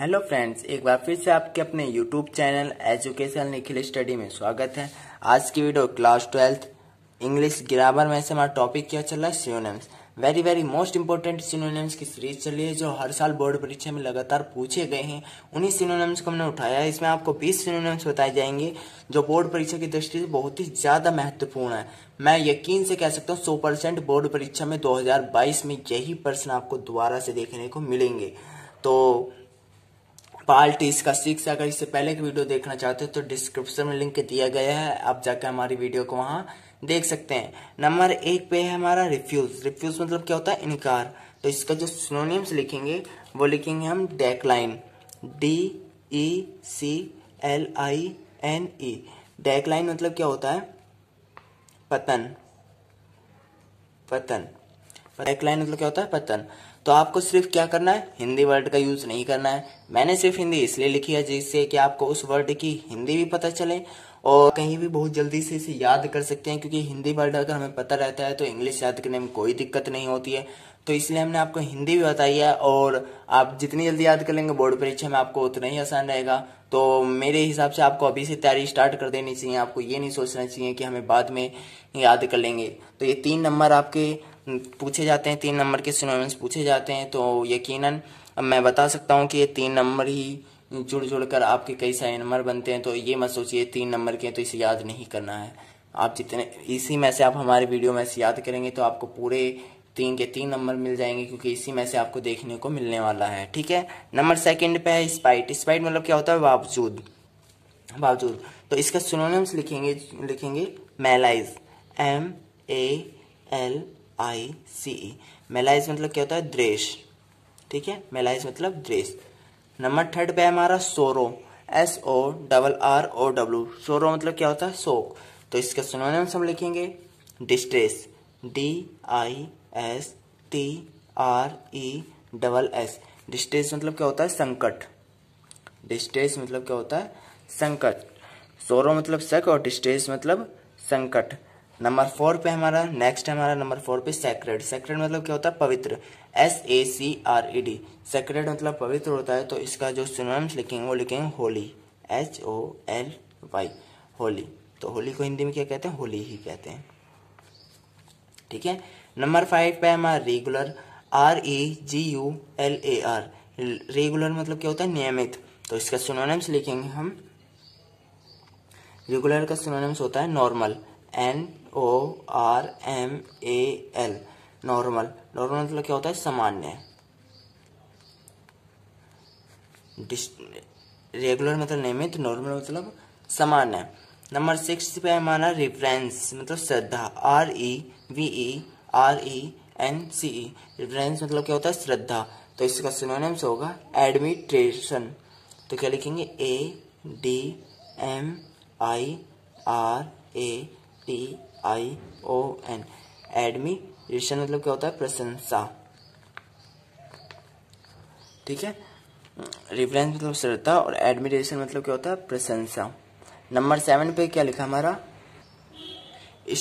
hello friends एक बार फिर से आपके अपने YouTube channel education Nikhil study में स्वागत है आज की video class twelfth English grammar में से हमारा टॉपिक क्या चल रहा है synonyms very very most important synonyms की सीरीज चल रही है जो हर साल बोर्ड परीक्षा में लगातार पूछे गए हैं उन्हीं सिनोनिम्स को हमने उठाया है इसमें आपको बीस सिनोनिम्स बताए जाएंगे जो बोर्ड परीक्षा की दृष्टि से बहुत ही ज़्यादा महत्वपूर्ण है मैं यकीन से कह सकता हूँ सौ परसेंट बोर्ड परीक्षा में दो में यही प्रश्न आपको दोबारा से देखने को मिलेंगे तो पार्ट इसका सिक्स अगर इससे पहले की वीडियो देखना चाहते हो तो डिस्क्रिप्शन में लिंक दिया गया है आप जाकर हमारी वीडियो को वहां देख सकते हैं नंबर एक पे है हमारा रिफ्यूज रिफ्यूज मतलब क्या होता है इनकार तो इसका जो सिनोनियम्स लिखेंगे वो लिखेंगे हम decline D E C L I N E decline मतलब क्या होता है पतन पतन डेकलाइन मतलब क्या होता है पतन तो आपको सिर्फ क्या करना है हिंदी वर्ड का यूज़ नहीं करना है मैंने सिर्फ हिंदी इसलिए लिखी है जिससे कि आपको उस वर्ड की हिंदी भी पता चले और कहीं भी बहुत जल्दी से इसे याद कर सकते हैं क्योंकि हिंदी वर्ड अगर हमें पता रहता है तो इंग्लिश याद करने में कोई दिक्कत नहीं होती है तो इसलिए हमने आपको हिंदी भी बताई है और आप जितनी जल्दी याद कर लेंगे बोर्ड परीक्षा में आपको उतना ही आसान रहेगा तो मेरे हिसाब से आपको अभी से तैयारी स्टार्ट कर देनी चाहिए आपको ये नहीं सोचना चाहिए कि हमें बाद में याद कर लेंगे तो ये तीन नंबर आपके पूछे जाते हैं तीन नंबर के सिनोनिम्स पूछे जाते हैं तो यकीनन मैं बता सकता हूँ कि ये तीन नंबर ही जुड़ जुड़ कर आपके कई सारे नंबर बनते हैं तो ये मत सोचिए तीन नंबर के तो इसे याद नहीं करना है आप जितने इसी में से आप हमारे वीडियो में से याद करेंगे तो आपको पूरे तीन के तीन नंबर मिल जाएंगे क्योंकि इसी में से आपको देखने को मिलने वाला है ठीक है नंबर सेकंड पे है स्पाइट स्पाइट मतलब क्या होता है बावजूद बावजूद तो इसका सुनोनिम्स लिखेंगे लिखेंगे malice M A L I C E malice मतलब क्या होता है द्रेश ठीक है मेलाइज मतलब द्रेश नंबर थर्ड पे हमारा sorrow S O double R O W sorrow मतलब क्या होता है शोक तो इसका सुनोनिम्स हम लिखेंगे distress D I S T R E double S distress मतलब क्या होता है संकट डिस्ट्रेस मतलब क्या होता है संकट सोरो मतलब शक और डिस्ट्रेस मतलब संकट नंबर फोर पे हमारा नेक्स्ट हमारा नंबर फोर पे सेक्रेड सेक्रेड मतलब क्या होता है पवित्र S A C R E D sacred मतलब पवित्र होता है तो इसका जो सिनोनिम्स लिखेंगे वो लिखेंगे holy H O L Y holy तो होली को हिंदी में क्या कहते हैं होली ही कहते हैं ठीक है नंबर फाइव पे हमारा regular R E G U L A R regular मतलब क्या होता है नियमित तो इसका सिनोनिम्स लिखेंगे हम रेगुलर का सिनोनिम्स होता है normal N O R M A L normal normal मतलब क्या होता है सामान्य रेगुलर मतलब नियमित नॉर्मल मतलब सामान्य नंबर सिक्स पे हमारा रिफरेंस मतलब श्रद्धा R E V E R E N C E reference मतलब क्या होता है श्रद्धा तो इसका सिनोनिम्स होगा एडमिट्रेशन तो क्या लिखेंगे A D M I R A T I O N admiration मतलब क्या होता है प्रशंसा ठीक है रिफरेंस मतलब श्रद्धा और एडमिरेशन मतलब क्या होता है प्रशंसा नंबर सेवन पे क्या लिखा हमारा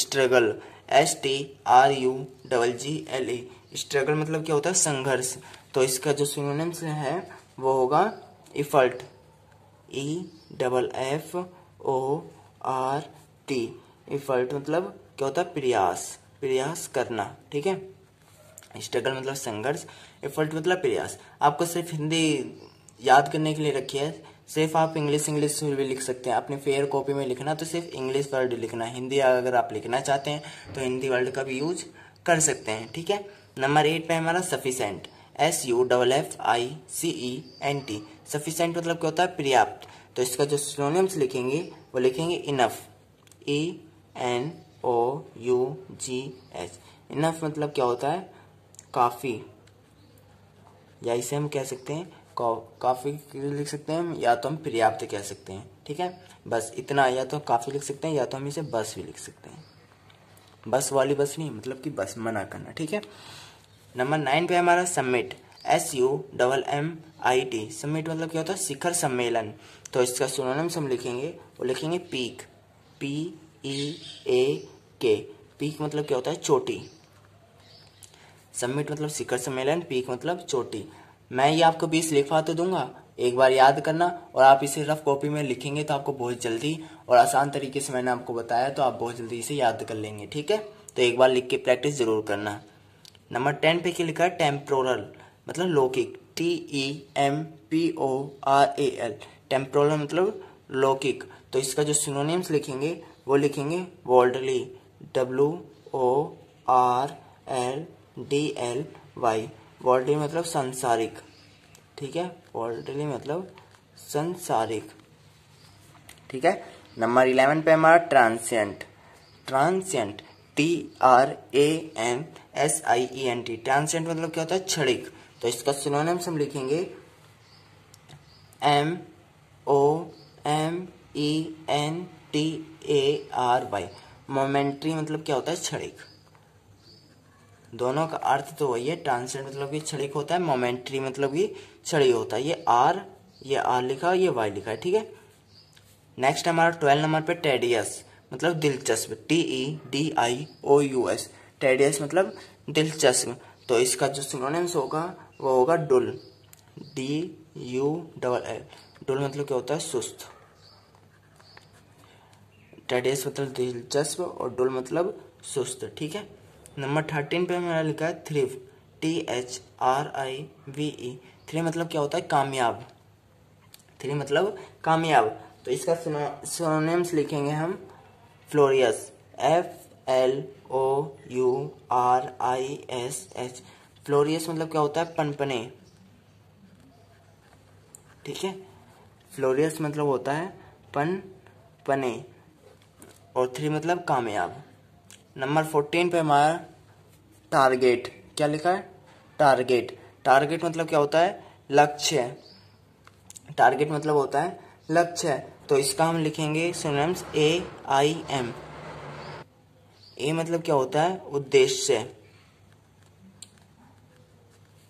struggle S T R U double G L E struggle मतलब क्या होता है संघर्ष तो इसका जो सिनोनिम्स है वो होगा effort E double F O R T effort मतलब क्या होता है प्रयास प्रयास करना ठीक है स्ट्रगल मतलब संघर्ष इफर्ट मतलब प्रयास आपको सिर्फ हिंदी याद करने के लिए रखी है सिर्फ आप इंग्लिश इंग्लिश भी लिख सकते हैं अपने फेयर कॉपी में लिखना तो सिर्फ इंग्लिश वर्ड लिखना हिंदी अगर आप लिखना चाहते हैं तो हिंदी वर्ड का भी यूज कर सकते हैं ठीक है नंबर एट पे हमारा sufficient S U double F I C E N T sufficient मतलब क्या होता है पर्याप्त तो इसका जो सिनोनिम्स लिखेंगे वो लिखेंगे enough E e N O U G H enough मतलब क्या होता है काफ़ी या इसे हम कह सकते हैं काफ़ी लिख सकते हैं या तो हम पर्याप्त कह सकते हैं ठीक है बस इतना या तो काफ़ी लिख सकते हैं या तो हम इसे बस भी लिख सकते हैं बस वाली बस नहीं मतलब कि बस मना करना ठीक है नंबर नाइन पे हमारा submit S U double M I T submit मतलब क्या होता है शिखर सम्मेलन तो इसका से हम लिखेंगे वो लिखेंगे पीक पी ई ए के पीक मतलब क्या होता है चोटी सबमिट मतलब शिखर सम्मेलन पीक मतलब चोटी मैं ये आपको बीस लिखवा तो दूंगा एक बार याद करना और आप इसे रफ कॉपी में लिखेंगे तो आपको बहुत जल्दी और आसान तरीके से मैंने आपको बताया तो आप बहुत जल्दी इसे याद कर लेंगे ठीक है तो एक बार लिख के प्रैक्टिस ज़रूर करना नंबर टेन पे क्या लिखा है टेम्प्रोरल मतलब लौकिक T E M P O R A L temporal मतलब लौकिक तो इसका जो सिनोनिम्स लिखेंगे वो लिखेंगे worldly W O R L D L Y worldly मतलब संसारिक ठीक है वॉल्डली मतलब संसारिक ठीक है नंबर इलेवन पे हमारा transient transient T R A N S I E N T transient मतलब क्या होता है क्षणिक तो इसका सिनोनिम्स हम लिखेंगे M O M E N T A R Y momentary मतलब क्या होता है क्षणिक दोनों का अर्थ तो वही है ट्रांसेंट मतलब कि क्षणिक होता है मोमेंट्री मतलब कि क्षणिक होता है ये आर ये आर लिखा ये वाई लिखा है ठीक है नेक्स्ट हमारा ट्वेल्व नंबर पे टेडियस मतलब दिलचस्प T E D I O U S tedious मतलब दिलचस्प तो इसका जो सिनोनिम्स होगा वो होगा dull D U double L dull मतलब क्या होता है सुस्त टेडियस मतलब दिलचस्प और डोल मतलब सुस्त ठीक है नंबर थर्टीन पे हमारा लिखा है thrive T H R I V E thrive मतलब क्या होता है कामयाब थ्री मतलब कामयाब तो इसका सोनेम्स लिखेंगे हम flourish F L O U R I S H flourish मतलब क्या होता है पनपने ठीक है फ्लोरियस मतलब होता है पन पने और थ्री मतलब कामयाब नंबर फोर्टीन पे हमारा टारगेट क्या लिखा है टारगेट टारगेट मतलब क्या होता है लक्ष्य टारगेट मतलब होता है लक्ष्य तो इसका हम लिखेंगे synonyms A I M A मतलब क्या होता है उद्देश्य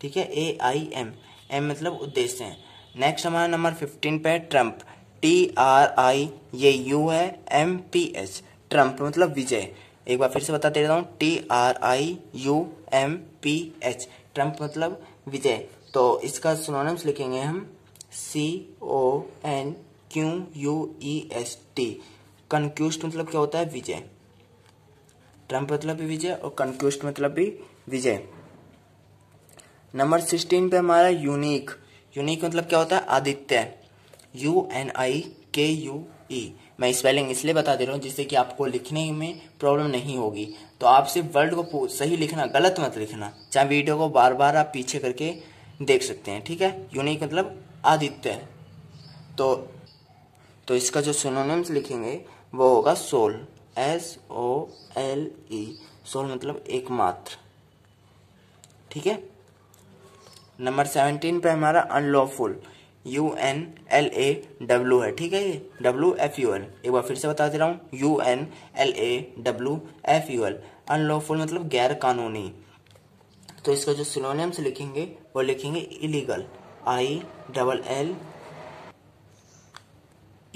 ठीक है ए आई एम एम मतलब उद्देश्य नेक्स्ट हमारा नंबर फिफ्टीन पे trump trump T R I ये यू है एम पी एच ट्रम्प मतलब विजय एक बार फिर से बताते रहता हूँ T R I U M P H trump मतलब विजय तो इसका सुनोनिम्स लिखेंगे हम C O N Q U E S T conquest मतलब क्या होता है विजय ट्रम्प मतलब भी विजय और कंक्यूस्ट मतलब भी विजय नंबर सिक्सटीन पे हमारा यूनिक यूनिक मतलब क्या होता है आदित्य यू एन आई के यू ई मैं स्पेलिंग इसलिए बता दे रहा हूँ जिससे कि आपको लिखने में प्रॉब्लम नहीं होगी तो आप सिर्फ वर्ड को सही लिखना गलत मत लिखना चाहे वीडियो को बार बार आप पीछे करके देख सकते हैं ठीक है यूनिक मतलब आदित्य है तो तो इसका जो सिनोनिम्स लिखेंगे वो होगा sole S O L E sole मतलब एकमात्र ठीक है नंबर सेवनटीन पे हमारा unlawful U N L A W है ठीक है ये डब्लू एफ यू एल एक बार फिर से बता दे रहा हूँ U N L A W F U L unlawful मतलब गैर कानूनी तो इसका जो सिनोनिम्स लिखेंगे वो लिखेंगे illegal I double L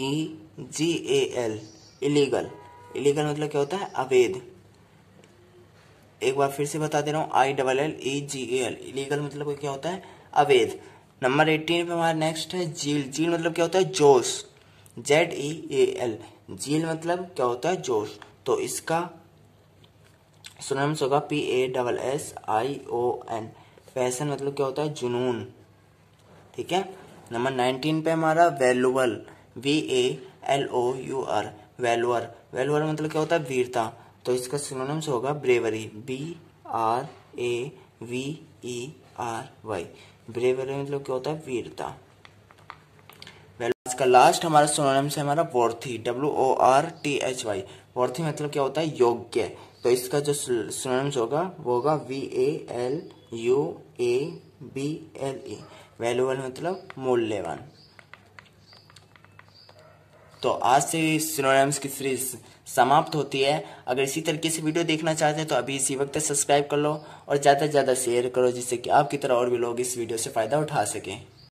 E G A L illegal illegal मतलब क्या होता है अवैध एक बार फिर से बता दे रहा हूँ I double L E G A L illegal मतलब क्या होता है अवैध नंबर एटीन पे हमारा नेक्स्ट है झील झील मतलब क्या होता है जोश जेड ई ए एल झील मतलब क्या होता है जोश तो इसका सुनम्स होगा P A double S I O N passion मतलब क्या होता है जुनून ठीक है नंबर नाइनटीन पे हमारा valour V A L O U R valour valour मतलब क्या होता है वीरता तो इसका सिनोनिम्स होगा bravery B R A V E R Y bravery मतलब क्या होता है वीरता वेल आज का लास्ट हमारा सोनम से हमारा worthy W O R T H Y worthy मतलब क्या होता है योग्य तो इसका जो सोनम्स होगा वो होगा V A L U A B L E valuable मतलब मूल्यवान तो आज से सिनोनिम्स की सीरीज समाप्त होती है अगर इसी तरीके से वीडियो देखना चाहते हैं तो अभी इसी वक्त सब्सक्राइब कर लो और ज़्यादा से ज़्यादा शेयर करो जिससे कि आपकी तरह और भी लोग इस वीडियो से फ़ायदा उठा सकें